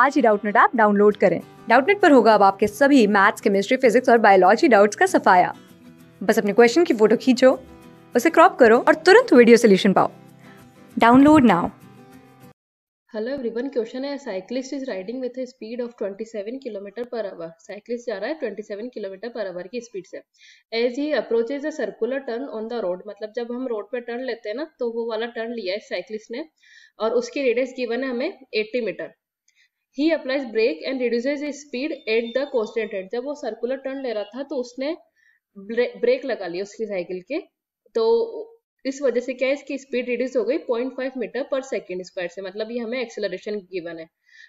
आज ही Doubtnut app download करें डाउटनेट पर होगा अब आपके सभी मैथ्स केमिस्ट्री फिजिक्स और बायोलॉजी डाउट्स का सफाया बस अपने क्वेश्चन की फोटो खींचो उसे क्रॉप करो और तुरंत वीडियो सोल्यूशन पाओ download now hello everyone question है cyclist is riding with speed of 27 kilometre per hour cyclist जा रहा है 27 किलोमीटर पर आवर की स्पीड से as he approaches a circular turn on the road मतलब जब हम रोड पे टर्न लेते हैं ना तो वो वाला टर्न लिया है साइकिलिस्ट ने और उसकी रेडियस गिवन है हमें 80 metre he applies brake and reduces speed at the constant rate जब वो सर्कुलर टर्न ले रहा था तो उसने ब्रेक लगा लिया उसकी साइकिल के तो इस वजह से क्या है इसकी स्पीड रिड्यूस हो गई 0.5 मीटर पर सेकेंड स्क्वायर से मतलब ये हमें एक्सेलरेशन गिवन है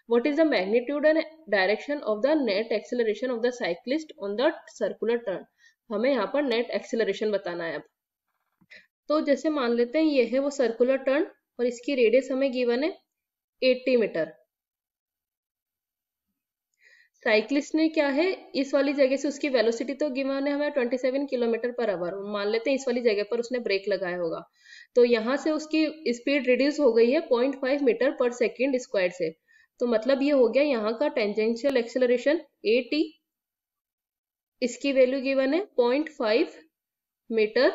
what is the magnitude and direction of the net acceleration of the cyclist on the circular turn हमें यहाँ पर नेट एक्सेलरेशन बताना है अब तो जैसे मान लेते हैं ये है वो सर्कुलर टर्न और इसकी रेडियस हमें गिवन है 80 मीटर साइक्लिस्ट ने क्या है इस वाली जगह से उसकी वेलोसिटी तो गिवन है हमें 27 किलोमीटर पर आवर मान लेते हैं इस वाली जगह पर उसने ब्रेक लगाया होगा तो यहाँ से उसकी स्पीड रिड्यूस हो गई है 0.5 मीटर पर सेकेंड स्क्वायर से तो मतलब ये हो गया यहाँ का टेंजेंशियल एक्सेलरेशन ए टी इसकी वैल्यू गिवन है point metre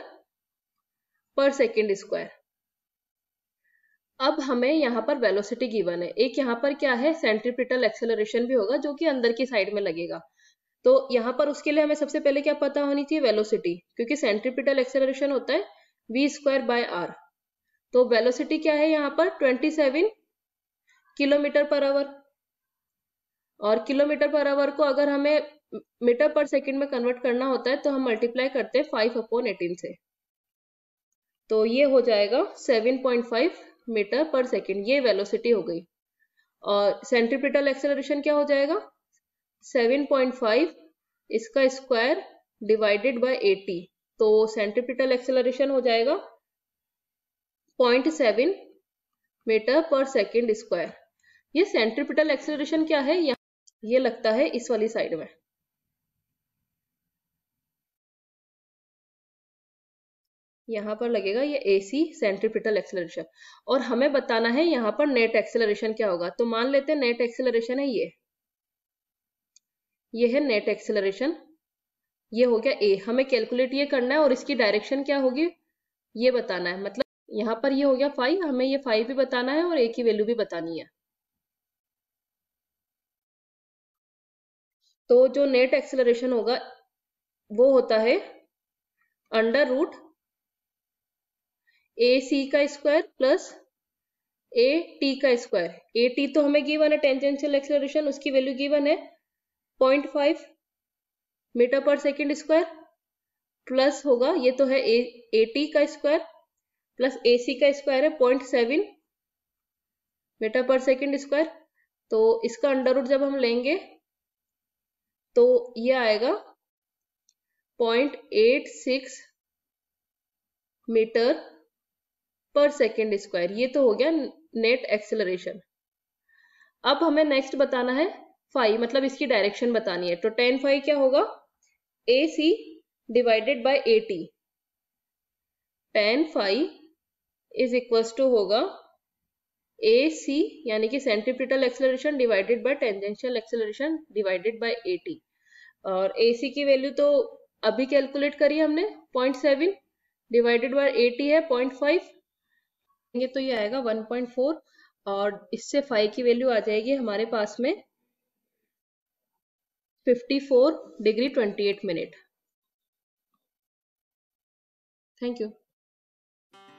per second square अब हमें यहाँ पर वेलोसिटी गिवन है एक यहाँ पर क्या है सेंट्रीपिटल एक्सेलरेशन भी होगा जो कि अंदर की साइड में लगेगा तो यहाँ पर उसके लिए हमें सबसे पहले क्या पता होनी चाहिए वेलोसिटी क्योंकि सेंट्रीपिटल एक्सेलरेशन होता है वी स्क्वायर बाय आर तो वेलोसिटी क्या है यहाँ पर 27 किलोमीटर पर आवर और किलोमीटर पर आवर को अगर हमें मीटर पर सेकेंड में कन्वर्ट करना होता है तो हम मल्टीप्लाई करते हैं फाइव अपॉन एटीन से तो ये हो जाएगा फाइव मीटर पर सेकेंड ये वेलोसिटी हो गई और सेंट्रीपिटल एक्सेलरेशन क्या हो जाएगा 7.5 इसका स्क्वायर डिवाइडेड बाय 80 तो सेंट्रीपिटल एक्सेलरेशन हो जाएगा 0.7 मीटर पर सेकेंड स्क्वायर ये सेंट्रीपिटल एक्सेलरेशन क्या है यहाँ ये लगता है इस वाली साइड में यहाँ पर लगेगा ये ए सी सेंट्रीपिटल एक्सेलरेशन और हमें बताना है यहाँ पर नेट एक्सेलरेशन क्या होगा तो मान लेते हैं नेट एक्सेलरेशन है ये ये है नेट एक्सेलरेशन ये हो गया ए हमें कैलकुलेट ये करना है और इसकी डायरेक्शन क्या होगी ये बताना है मतलब यहाँ पर ये हो गया फाइव हमें ये फाइव भी बताना है और ए की वैल्यू भी बतानी है तो जो नेट एक्सेलरेशन होगा वो होता है अंडर रूट ए सी का स्क्वायर प्लस ए टी का स्क्वायर ए टी तो हमें गिवन है टेंजेंशियल एक्सेलरेशन उसकी वैल्यू गिवन है point five metre per second square plus होगा ये तो है ए टी का स्क्वायर प्लस ए सी का स्क्वायर है point seven metre per second square तो इसका अंडर रूट जब हम लेंगे तो ये आएगा point eight six metre per second square ये तो हो गया नेट एक्सेलरेशन अब हमें नेक्स्ट बताना है फाइव मतलब इसकी डायरेक्शन बतानी है तो टेन फाइव क्या होगा A C divided by A T ten five is equal to होगा ए सी यानी कि centripetal acceleration divided by tangential acceleration divided by A T और ए सी की वैल्यू तो अभी कैलकुलेट करी हमने point seven divided by A eighty है पॉइंट फाइव करेंगे तो ये आएगा 1.4 और इससे फाइव की वैल्यू आ जाएगी हमारे पास में 54 degree 28 minute thank you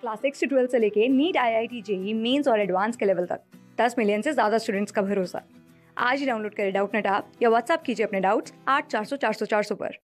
class six to twelfth से लेके NEET I I T JEE Mains और एडवांस के लेवल तक दस मिलियन से ज़्यादा स्टूडेंट्स का भरोसा आज ही डाउनलोड करें डाउट नेट आप या व्हाट्सअप कीजिए अपने डाउट्स आठ चार सौ चार सौ चार सौ पर